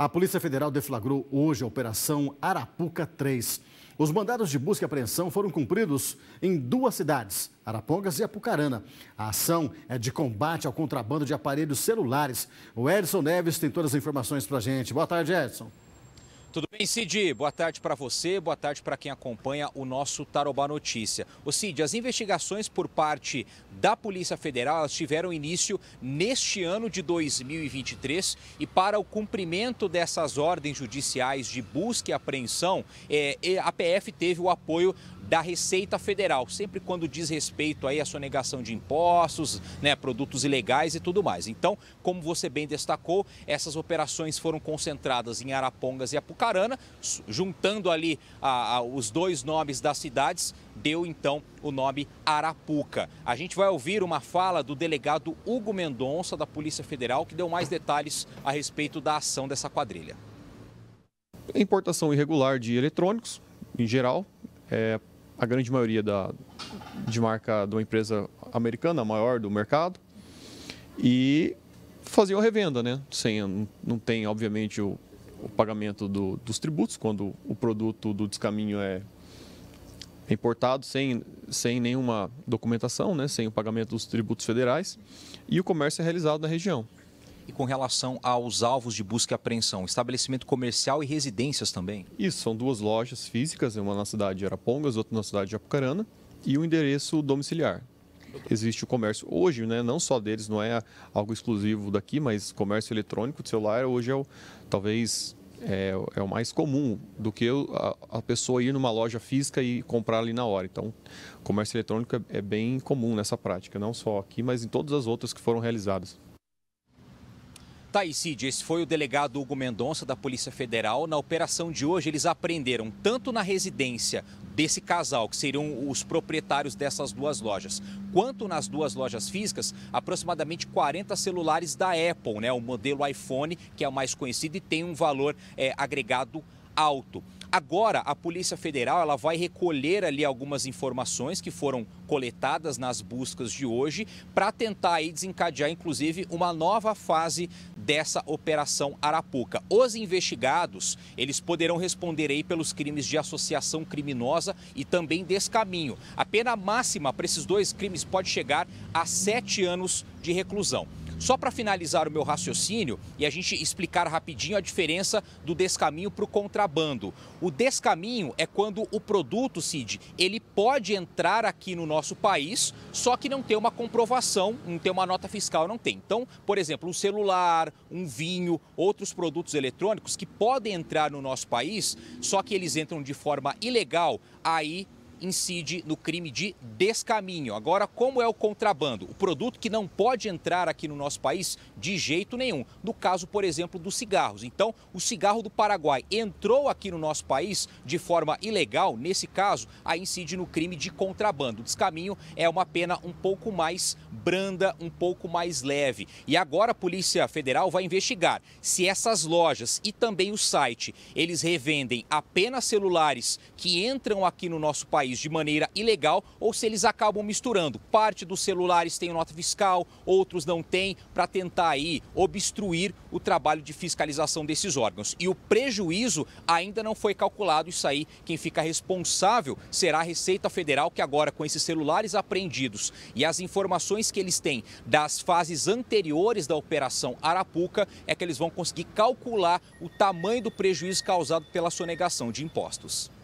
A Polícia Federal deflagrou hoje a Operação Arapuca 3. Os mandados de busca e apreensão foram cumpridos em duas cidades, Arapongas e Apucarana. A ação é de combate ao contrabando de aparelhos celulares. O Edson Neves tem todas as informações para a gente. Boa tarde, Edson bem, Cid? Boa tarde para você, boa tarde para quem acompanha o nosso Tarobá Notícia. O Cid, as investigações por parte da Polícia Federal tiveram início neste ano de 2023 e para o cumprimento dessas ordens judiciais de busca e apreensão, é, a PF teve o apoio da Receita Federal, sempre quando diz respeito aí à sonegação de impostos, né, produtos ilegais e tudo mais. Então, como você bem destacou, essas operações foram concentradas em Arapongas e Apucarana, juntando ali a, a, os dois nomes das cidades, deu então o nome Arapuca. A gente vai ouvir uma fala do delegado Hugo Mendonça, da Polícia Federal, que deu mais detalhes a respeito da ação dessa quadrilha. Importação irregular de eletrônicos, em geral, é, a grande maioria da, de marca de uma empresa americana, a maior do mercado, e faziam a revenda, né? Sem, não tem, obviamente, o, o pagamento do, dos tributos, quando o produto do descaminho é importado sem, sem nenhuma documentação, né? sem o pagamento dos tributos federais, e o comércio é realizado na região e com relação aos alvos de busca e apreensão? Estabelecimento comercial e residências também? Isso, são duas lojas físicas, uma na cidade de Arapongas, outra na cidade de Apucarana, e o um endereço domiciliar. Existe o comércio hoje, né, não só deles, não é algo exclusivo daqui, mas comércio eletrônico de celular hoje é o, talvez é, é, o mais comum do que a, a, pessoa ir numa loja física e comprar ali na hora. Então, comércio eletrônico é, é bem comum nessa prática, não só aqui, mas em todas as outras que foram realizadas. Tá e Cid, esse foi o delegado Hugo Mendonça da Polícia Federal. Na operação de hoje, eles aprenderam tanto na residência desse casal, que seriam os proprietários dessas duas lojas, quanto nas duas lojas físicas, aproximadamente 40 celulares da Apple, né? O modelo iPhone, que é o mais conhecido e tem um valor é, agregado alto. Agora, a Polícia Federal ela vai recolher ali algumas informações que foram coletadas nas buscas de hoje para tentar aí desencadear, inclusive, uma nova fase dessa operação Arapuca. Os investigados, eles poderão responder aí pelos crimes de associação criminosa e também descaminho. A pena máxima para esses dois crimes pode chegar a sete anos de reclusão. Só para finalizar o meu raciocínio e a gente explicar rapidinho a diferença do descaminho para o contrabando. O descaminho é quando o produto, Cid, ele pode entrar aqui no nosso país, só que não tem uma comprovação, não tem uma nota fiscal, não tem. Então, por exemplo, um celular, um vinho, outros produtos eletrônicos que podem entrar no nosso país, só que eles entram de forma ilegal, aí incide no crime de descaminho. Agora, como é o contrabando? O produto que não pode entrar aqui no nosso país de jeito nenhum. No caso, por exemplo, dos cigarros. Então, o cigarro do Paraguai entrou aqui no nosso país de forma ilegal, nesse caso, aí incide no crime de contrabando. O descaminho é uma pena um pouco mais branda, um pouco mais leve. E agora a Polícia Federal vai investigar se essas lojas e também o site, eles revendem apenas celulares que entram aqui no nosso país país de maneira ilegal ou se eles acabam misturando. Parte dos celulares tem nota fiscal, outros não tem para tentar aí obstruir o trabalho de fiscalização desses órgãos. E o prejuízo ainda não foi calculado. Isso aí, quem fica responsável será a Receita Federal, que agora, com esses celulares apreendidos e as informações que eles têm das fases anteriores da Operação Arapuca, é que eles vão conseguir calcular o tamanho do prejuízo causado pela sonegação de impostos.